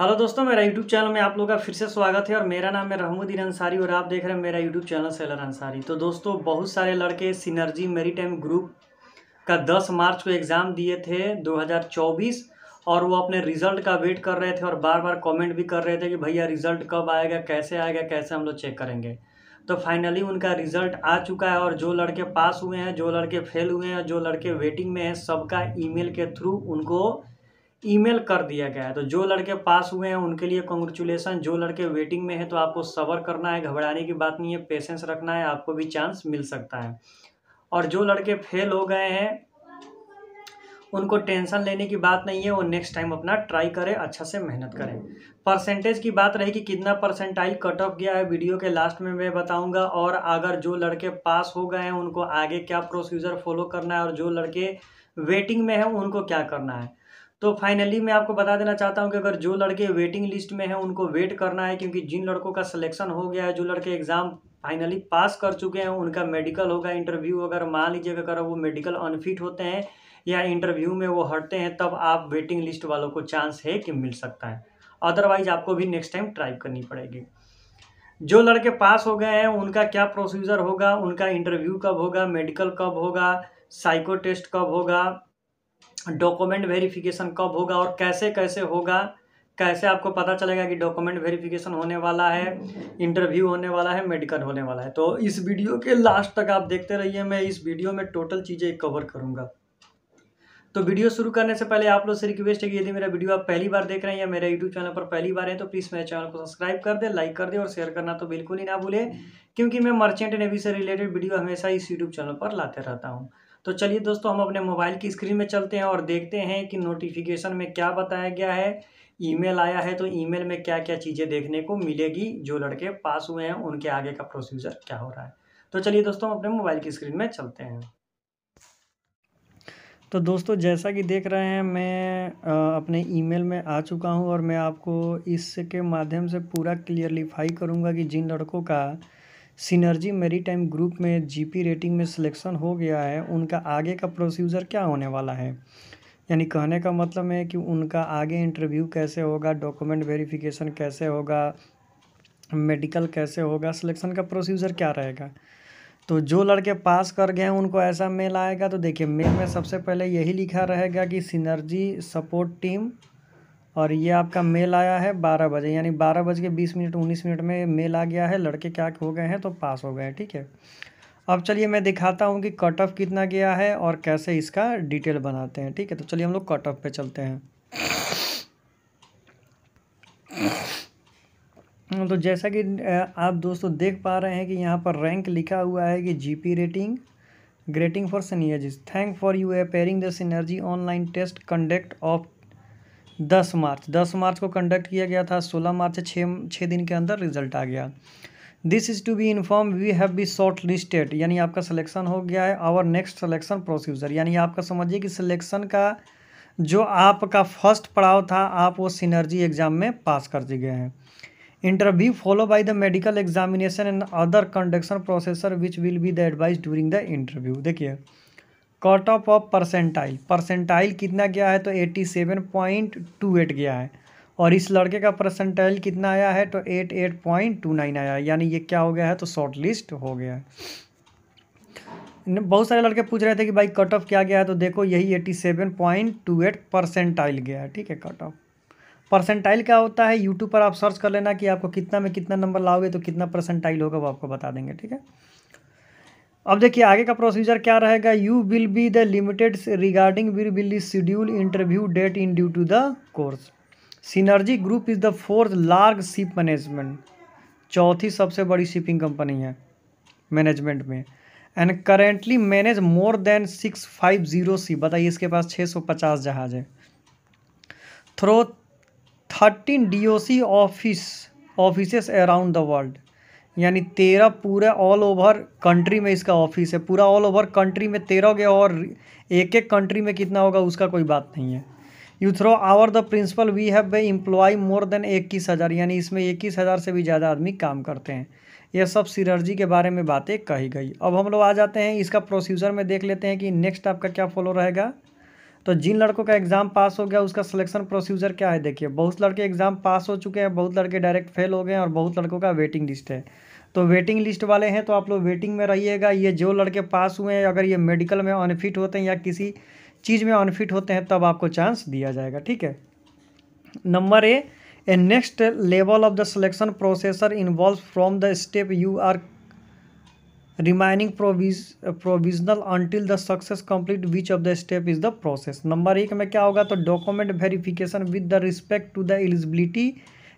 hello दोस्तों मेरा YouTube channel में आप लोगों का फिर से स्वागत है और मेरा नाम है रहमुद्दीन अंसारी और आप देख रहे हैं मेरा यूट्यूब चैनल सेलर अंसारी तो दोस्तों बहुत सारे लड़के सिनर्जी मेरी टाइम ग्रुप का 10 मार्च को एग्ज़ाम दिए थे 2024 और वो अपने रिजल्ट का वेट कर रहे थे और बार बार कॉमेंट भी कर रहे थे कि भैया रिजल्ट कब आएगा कैसे आएगा कैसे हम लोग चेक करेंगे तो फाइनली उनका रिजल्ट आ चुका है और जो लड़के पास हुए हैं जो लड़के फेल हुए हैं जो लड़के वेटिंग में हैं सबका ई के थ्रू उनको ईमेल कर दिया गया है तो जो लड़के पास हुए हैं उनके लिए कॉन्ग्रेचुलेसन जो लड़के वेटिंग में हैं तो आपको सबर करना है घबराने की बात नहीं है पेशेंस रखना है आपको भी चांस मिल सकता है और जो लड़के फेल हो गए हैं उनको टेंशन लेने की बात नहीं है वो नेक्स्ट टाइम अपना ट्राई करें अच्छा से मेहनत करें परसेंटेज की बात रही कि कितना परसेंटाइल कट ऑफ गया है वीडियो के लास्ट में मैं बताऊंगा और अगर जो लड़के पास हो गए हैं उनको आगे क्या प्रोसीजर फॉलो करना है और जो लड़के वेटिंग में हैं उनको क्या करना है तो फाइनली मैं आपको बता देना चाहता हूँ कि अगर जो लड़के वेटिंग लिस्ट में हैं उनको वेट करना है क्योंकि जिन लड़कों का सिलेक्शन हो गया है जो लड़के एग्ज़ाम फाइनली पास कर चुके हैं उनका मेडिकल होगा इंटरव्यू अगर मान लीजिए अगर वो मेडिकल अनफिट होते हैं या इंटरव्यू में वो हटते हैं तब आप वेटिंग लिस्ट वालों को चांस है कि मिल सकता है अदरवाइज आपको भी नेक्स्ट टाइम ट्राई करनी पड़ेगी जो लड़के पास हो गए हैं उनका क्या प्रोसीजर होगा उनका इंटरव्यू कब होगा मेडिकल कब होगा साइको टेस्ट कब होगा डॉक्यूमेंट वेरिफिकेशन कब होगा और कैसे कैसे होगा कैसे आपको पता चलेगा कि डॉक्यूमेंट वेरिफिकेशन होने वाला है इंटरव्यू होने वाला है मेडिकल होने वाला है तो इस वीडियो के लास्ट तक आप देखते रहिए मैं इस वीडियो में टोटल चीज़ें कवर करूँगा तो वीडियो शुरू करने से पहले आप लोग से रिक्वेस्ट है कि यदि मेरा वीडियो आप पहली बार देख रहे हैं या मेरे यूट्यूब चैनल पर पहली बार है तो प्लीज़ मेरे चैनल को सब्सक्राइब कर दे लाइक कर दे और शेयर करना तो बिल्कुल ही ना भूलें क्योंकि मैं मर्चेंट नेवी से रिलेटेड वीडियो हमेशा इस यूट्यूब चैनल पर लाते रहता हूँ तो चलिए दोस्तों हम अपने मोबाइल की स्क्रीन में चलते हैं और देखते हैं कि नोटिफिकेशन में क्या बताया गया है ईमेल आया है तो ईमेल में क्या क्या चीज़ें देखने को मिलेगी जो लड़के पास हुए हैं उनके आगे का प्रोसीजर क्या हो रहा है तो चलिए दोस्तों अपने मोबाइल की स्क्रीन में चलते हैं तो दोस्तों जैसा कि देख रहे हैं मैं अपने ईमेल में आ चुका हूं और मैं आपको इसके माध्यम से पूरा क्लियरलीफाई करूंगा कि जिन लड़कों का सिनर्जी मेरीटाइम ग्रुप में जीपी रेटिंग में सिलेक्शन हो गया है उनका आगे का प्रोसीजर क्या होने वाला है यानी कहने का मतलब है कि उनका आगे इंटरव्यू कैसे होगा डॉक्यूमेंट वेरिफिकेशन कैसे होगा मेडिकल कैसे होगा सिलेक्शन का प्रोसीजर क्या रहेगा तो जो लड़के पास कर गए हैं उनको ऐसा मेल आएगा तो देखिए मेल में सबसे पहले यही लिखा रहेगा कि सिनर्जी सपोर्ट टीम और ये आपका मेल आया है बारह बजे यानी बारह बज के बीस मिनट उन्नीस मिनट में मेल आ गया है लड़के क्या हो गए हैं तो पास हो गए हैं ठीक है अब चलिए मैं दिखाता हूँ कि कट ऑफ कितना गया है और कैसे इसका डिटेल बनाते हैं ठीक है तो चलिए हम लोग कट ऑफ पे चलते हैं तो जैसा कि आप दोस्तों देख पा रहे हैं कि यहाँ पर रैंक लिखा हुआ है कि GP rating greeting for senior thank for you appearing the Synergy online test conduct of दस मार्च दस मार्च को कंडक्ट किया गया था सोलह मार्च छः छः दिन के अंदर रिजल्ट आ गया this is to be inform we have be short listed यानी आपका सिलेक्शन हो गया है आवर नेक्स्ट सिलेक्शन प्रोसीजर यानी आपका समझिए कि सिलेक्शन का जो आपका फर्स्ट पड़ाव था आप वो सिनर्जी एग्ज़ाम में पास कर दिए गए हैं interview follow by the medical examination and other conduction processor which will be the advice during the interview देखिए cut off of percentile percentile कितना गया है तो eighty seven point two eight गया है और इस लड़के का परसेंटाइल कितना आया है तो eight eight point two nine आया है यानी ये क्या हो गया है तो शॉर्ट लिस्ट हो गया है बहुत सारे लड़के पूछ रहे थे कि भाई कट ऑफ क्या गया है तो देखो यही eighty seven point two eight percentile गया है ठीक है कट ऑफ परसेंटाइल क्या होता है यूट्यूब पर आप सर्च कर लेना कि आपको कितना में कितना नंबर लाओगे तो कितना परसेंटाइल होगा वो आपको बता देंगे ठीक है अब देखिए आगे का प्रोसीजर क्या रहेगा you will be the limited regarding will will schedule interview date in due to the course Synergy group is the fourth large ship management चौथी सबसे बड़ी शिपिंग कंपनी है मैनेजमेंट में and currently manage more than six five zero C बताइए इसके पास छः सौ पचास जहाज है through thirteen D O C office office around the world यानी तेरह पूरे ऑल ओवर कंट्री में इसका ऑफिस है पूरा ऑल ओवर कंट्री में तेरह गया और एक एक कंट्री में कितना होगा उसका कोई बात नहीं है you through our the principal we have be employ more than इक्कीस हज़ार यानी इसमें इक्कीस हज़ार से भी ज़्यादा आदमी काम करते हैं यह सब सिरर्जी के बारे में बातें कही गई अब हम लोग आ जाते हैं इसका प्रोसीजर में देख लेते हैं कि नेक्स्ट आपका क्या फॉलो रहेगा तो जिन लड़कों का एग्ज़ाम पास हो गया उसका सिलेक्शन प्रोसीजर क्या है देखिए बहुत लड़के एग्ज़ाम पास हो चुके हैं बहुत लड़के डायरेक्ट फेल हो गए हैं और बहुत लड़कों का वेटिंग लिस्ट है तो वेटिंग लिस्ट वाले हैं तो आप लोग वेटिंग में रहिएगा ये जो लड़के पास हुए हैं अगर ये मेडिकल में अनफिट होते हैं या किसी चीज़ में अनफिट होते हैं तब आपको चांस दिया जाएगा ठीक है number A A next level of the selection processor involve from the step you are remaining provis provisional until the success complete which of the step is the process number एक में क्या होगा तो document verification with the respect to the eligibility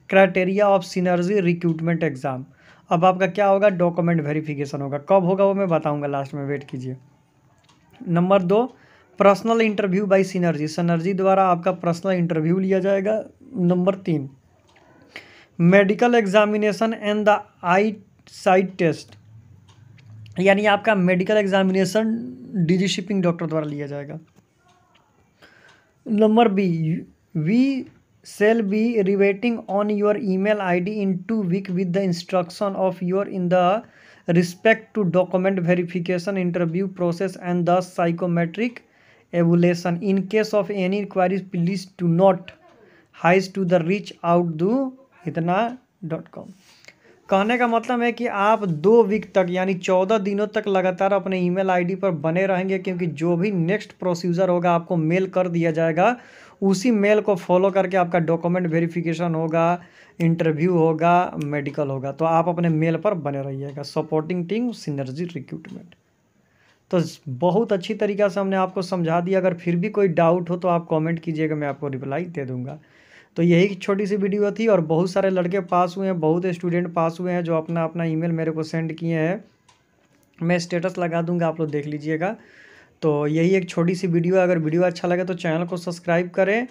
criteria of Synergy recruitment exam अब आपका क्या होगा document verification होगा कब होगा वो मैं बताऊंगा लास्ट में वेट कीजिए नंबर दो personal interview by Synergy Synergy द्वारा आपका पर्सनल इंटरव्यू लिया जाएगा नंबर तीन medical examination and the eye sight test यानी आपका medical examination DG shipping doctor द्वारा लिया जाएगा number B we shall be reverting on your email I D in two week with the instruction of your in the respect to document verification interview process and the psychometric evaluation in case of any inquiry please to not hesitate to the reach out to इतना dot com कहने का मतलब है कि आप दो week तक यानी चौदह दिनों तक लगातार अपने ईमेल आईडी पर बने रहेंगे क्योंकि जो भी नेक्स्ट प्रोसीजर होगा आपको मेल कर दिया जाएगा उसी मेल को फॉलो करके आपका डॉक्यूमेंट वेरिफिकेशन होगा इंटरव्यू होगा मेडिकल होगा तो आप अपने मेल पर बने रहिएगा सपोर्टिंग टीम सिनर्जी रिक्रूटमेंट तो बहुत अच्छी तरीक़ा से हमने आपको समझा दिया अगर फिर भी कोई डाउट हो तो आप कमेंट कीजिएगा मैं आपको रिप्लाई दे दूंगा तो यही छोटी सी वीडियो थी और बहुत सारे लड़के पास हुए हैं बहुत स्टूडेंट पास हुए हैं जो अपना अपना ईमेल मेरे को सेंड किए हैं मैं स्टेटस लगा दूंगा आप लोग देख लीजिएगा तो यही एक छोटी सी वीडियो है अगर वीडियो अच्छा लगे तो चैनल को सब्सक्राइब करें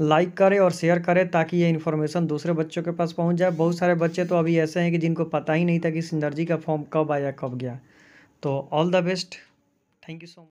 लाइक करें और शेयर करें ताकि ये इन्फॉर्मेशन दूसरे बच्चों के पास पहुंच जाए बहुत सारे बच्चे तो अभी ऐसे हैं कि जिनको पता ही नहीं था कि सिंदर्जी का फॉर्म कब आया कब गया तो all the best thank you so much